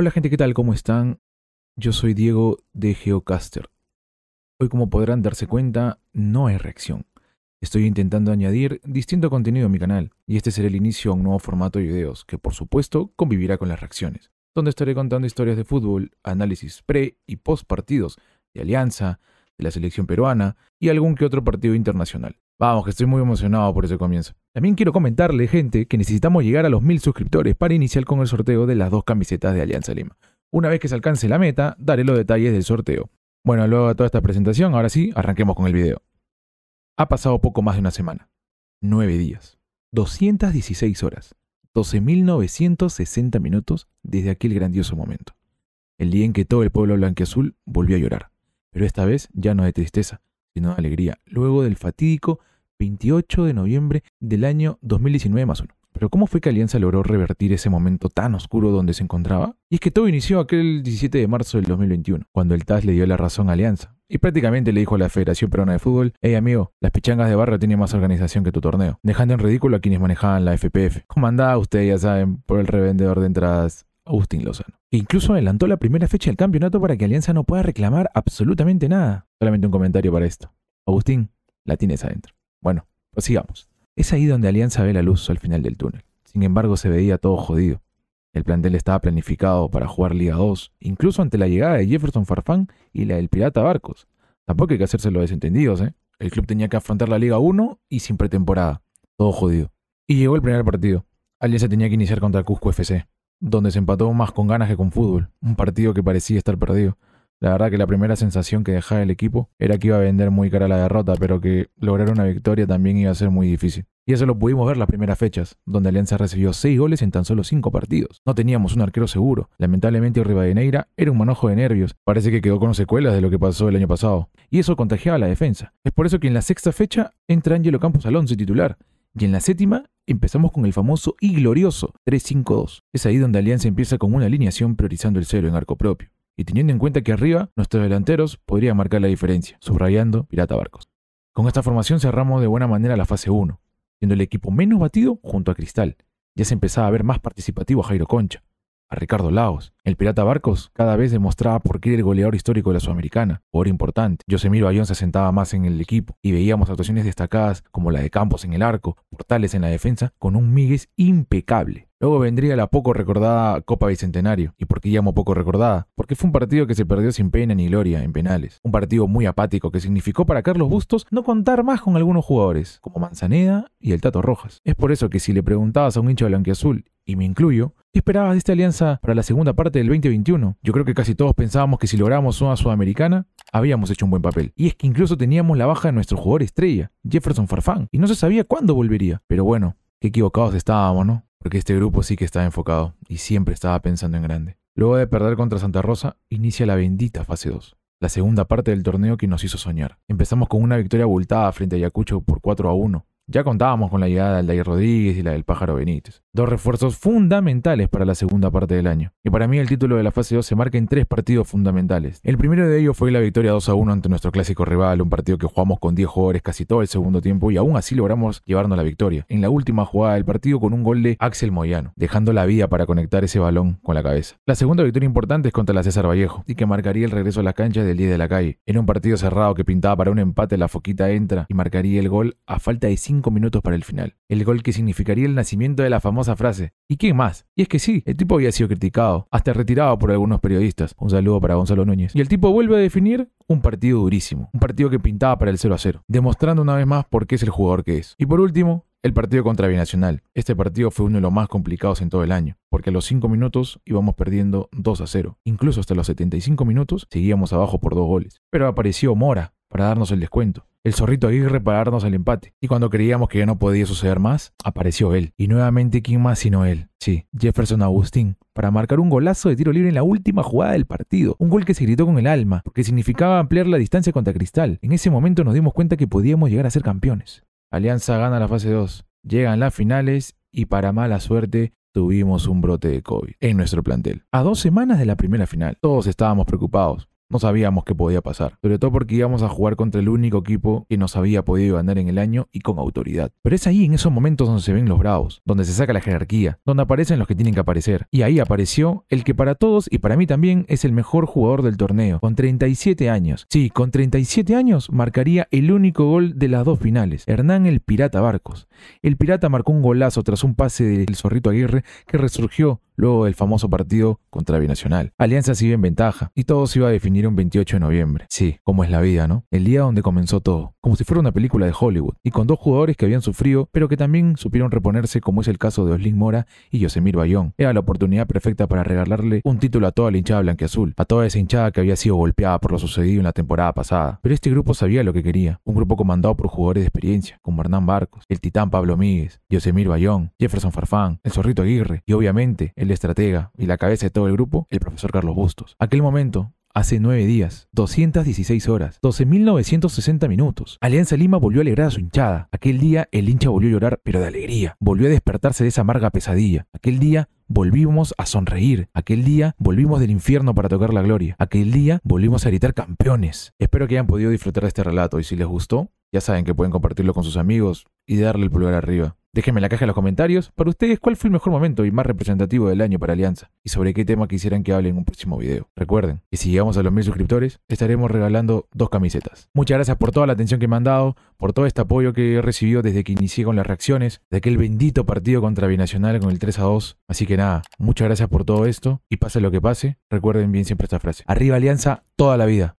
Hola gente, ¿qué tal? ¿Cómo están? Yo soy Diego de Geocaster. Hoy como podrán darse cuenta, no hay reacción. Estoy intentando añadir distinto contenido a mi canal, y este será el inicio a un nuevo formato de videos, que por supuesto convivirá con las reacciones, donde estaré contando historias de fútbol, análisis pre y post partidos, de Alianza, de la selección peruana y algún que otro partido internacional. Vamos, que estoy muy emocionado por ese comienzo. También quiero comentarle, gente, que necesitamos llegar a los mil suscriptores para iniciar con el sorteo de las dos camisetas de Alianza Lima. Una vez que se alcance la meta, daré los detalles del sorteo. Bueno, luego de toda esta presentación, ahora sí, arranquemos con el video. Ha pasado poco más de una semana. Nueve días. 216 horas. 12.960 minutos desde aquel grandioso momento. El día en que todo el pueblo blanquiazul volvió a llorar. Pero esta vez ya no de tristeza, sino de alegría, luego del fatídico 28 de noviembre del año 2019 más uno. Pero ¿cómo fue que Alianza logró revertir ese momento tan oscuro donde se encontraba? Y es que todo inició aquel 17 de marzo del 2021, cuando el TAS le dio la razón a Alianza. Y prácticamente le dijo a la Federación Peruana de Fútbol, hey amigo, las pichangas de barra tienen más organización que tu torneo, dejando en ridículo a quienes manejaban la FPF, comandada, ustedes ya saben, por el revendedor de entradas Agustín Lozano, e incluso adelantó la primera fecha del campeonato para que Alianza no pueda reclamar absolutamente nada. Solamente un comentario para esto. Agustín, la tienes adentro. Bueno, pues sigamos. Es ahí donde Alianza ve la luz al final del túnel. Sin embargo, se veía todo jodido. El plantel estaba planificado para jugar Liga 2, incluso ante la llegada de Jefferson Farfán y la del Pirata Barcos. Tampoco hay que hacerse los desentendidos, ¿eh? El club tenía que afrontar la Liga 1 y sin pretemporada. Todo jodido. Y llegó el primer partido. Alianza tenía que iniciar contra Cusco FC, donde se empató más con ganas que con fútbol. Un partido que parecía estar perdido. La verdad que la primera sensación que dejaba el equipo era que iba a vender muy cara la derrota, pero que lograr una victoria también iba a ser muy difícil. Y eso lo pudimos ver las primeras fechas, donde Alianza recibió 6 goles en tan solo 5 partidos. No teníamos un arquero seguro. Lamentablemente Rivadeneira era un manojo de nervios. Parece que quedó con secuelas de lo que pasó el año pasado. Y eso contagiaba la defensa. Es por eso que en la sexta fecha entra Angelo Campos Alonso titular. Y en la séptima empezamos con el famoso y glorioso 3-5-2. Es ahí donde Alianza empieza con una alineación priorizando el cero en arco propio y teniendo en cuenta que arriba nuestros delanteros podrían marcar la diferencia, subrayando Pirata Barcos. Con esta formación cerramos de buena manera la fase 1, siendo el equipo menos batido junto a Cristal. Ya se empezaba a ver más participativo a Jairo Concha, a Ricardo Laos. El Pirata Barcos cada vez demostraba por qué era el goleador histórico de la Sudamericana, jugador importante. Josemiro Bayón se asentaba más en el equipo y veíamos actuaciones destacadas como la de Campos en el arco, Portales en la defensa, con un migues impecable. Luego vendría la poco recordada Copa Bicentenario. ¿Y por qué llamo poco recordada? Porque fue un partido que se perdió sin pena ni gloria en penales. Un partido muy apático que significó para Carlos Bustos no contar más con algunos jugadores, como Manzaneda y el Tato Rojas. Es por eso que si le preguntabas a un hincha blanquiazul, y me incluyo, ¿qué esperabas de esta alianza para la segunda parte del 2021? Yo creo que casi todos pensábamos que si logramos una sudamericana, habíamos hecho un buen papel. Y es que incluso teníamos la baja de nuestro jugador estrella, Jefferson Farfán, y no se sabía cuándo volvería. Pero bueno, qué equivocados estábamos, ¿no? porque este grupo sí que estaba enfocado y siempre estaba pensando en grande. Luego de perder contra Santa Rosa, inicia la bendita fase 2, la segunda parte del torneo que nos hizo soñar. Empezamos con una victoria abultada frente a Ayacucho por 4 a 1. Ya contábamos con la llegada de Aldair Rodríguez y la del Pájaro Benítez, Dos refuerzos fundamentales para la segunda parte del año. Y para mí el título de la fase 2 se marca en tres partidos fundamentales. El primero de ellos fue la victoria 2 a 1 ante nuestro clásico rival, un partido que jugamos con 10 jugadores casi todo el segundo tiempo y aún así logramos llevarnos la victoria. En la última jugada del partido con un gol de Axel Moyano, dejando la vía para conectar ese balón con la cabeza. La segunda victoria importante es contra la César Vallejo y que marcaría el regreso a la cancha del 10 de la calle. en un partido cerrado que pintaba para un empate, la foquita entra y marcaría el gol a falta de 5 minutos para el final. El gol que significaría el nacimiento de la famosa frase. ¿Y qué más? Y es que sí, el tipo había sido criticado, hasta retirado por algunos periodistas. Un saludo para Gonzalo Núñez. Y el tipo vuelve a definir un partido durísimo, un partido que pintaba para el 0 a 0, demostrando una vez más por qué es el jugador que es. Y por último, el partido contra Binacional. Este partido fue uno de los más complicados en todo el año, porque a los 5 minutos íbamos perdiendo 2 a 0. Incluso hasta los 75 minutos seguíamos abajo por dos goles. Pero apareció Mora para darnos el descuento el zorrito ahí repararnos darnos el empate. Y cuando creíamos que ya no podía suceder más, apareció él. Y nuevamente, ¿quién más sino él? Sí, Jefferson Agustín, para marcar un golazo de tiro libre en la última jugada del partido. Un gol que se gritó con el alma, porque significaba ampliar la distancia contra Cristal. En ese momento nos dimos cuenta que podíamos llegar a ser campeones. Alianza gana la fase 2, llegan las finales y para mala suerte tuvimos un brote de COVID en nuestro plantel. A dos semanas de la primera final, todos estábamos preocupados. No sabíamos qué podía pasar, sobre todo porque íbamos a jugar contra el único equipo que nos había podido ganar en el año y con autoridad. Pero es ahí en esos momentos donde se ven los bravos, donde se saca la jerarquía, donde aparecen los que tienen que aparecer. Y ahí apareció el que para todos y para mí también es el mejor jugador del torneo, con 37 años. Sí, con 37 años marcaría el único gol de las dos finales, Hernán el Pirata Barcos. El Pirata marcó un golazo tras un pase del Zorrito Aguirre que resurgió luego del famoso partido contra Binacional. Alianza sigue en ventaja y todo se iba a definir un 28 de noviembre. Sí, como es la vida, ¿no? El día donde comenzó todo como si fuera una película de Hollywood, y con dos jugadores que habían sufrido, pero que también supieron reponerse, como es el caso de Oslin Mora y Yosemir Bayón. Era la oportunidad perfecta para regalarle un título a toda la hinchada blanqueazul, a toda esa hinchada que había sido golpeada por lo sucedido en la temporada pasada. Pero este grupo sabía lo que quería, un grupo comandado por jugadores de experiencia, como Hernán Barcos, el titán Pablo Míguez, Yosemir Bayón, Jefferson Farfán, el zorrito Aguirre, y obviamente el estratega y la cabeza de todo el grupo, el profesor Carlos Bustos. Aquel momento hace 9 días, 216 horas, 12.960 minutos. Alianza Lima volvió a alegrar a su hinchada. Aquel día el hincha volvió a llorar, pero de alegría. Volvió a despertarse de esa amarga pesadilla. Aquel día volvimos a sonreír. Aquel día volvimos del infierno para tocar la gloria. Aquel día volvimos a gritar campeones. Espero que hayan podido disfrutar de este relato y si les gustó, ya saben que pueden compartirlo con sus amigos y darle el pulgar arriba. Déjenme en la caja de los comentarios para ustedes cuál fue el mejor momento y más representativo del año para Alianza y sobre qué tema quisieran que hable en un próximo video. Recuerden y si llegamos a los mil suscriptores estaremos regalando dos camisetas. Muchas gracias por toda la atención que me han dado, por todo este apoyo que he recibido desde que inicié con las reacciones de aquel bendito partido contra Binacional con el 3 a 2. Así que nada, muchas gracias por todo esto y pase lo que pase, recuerden bien siempre esta frase. Arriba Alianza toda la vida.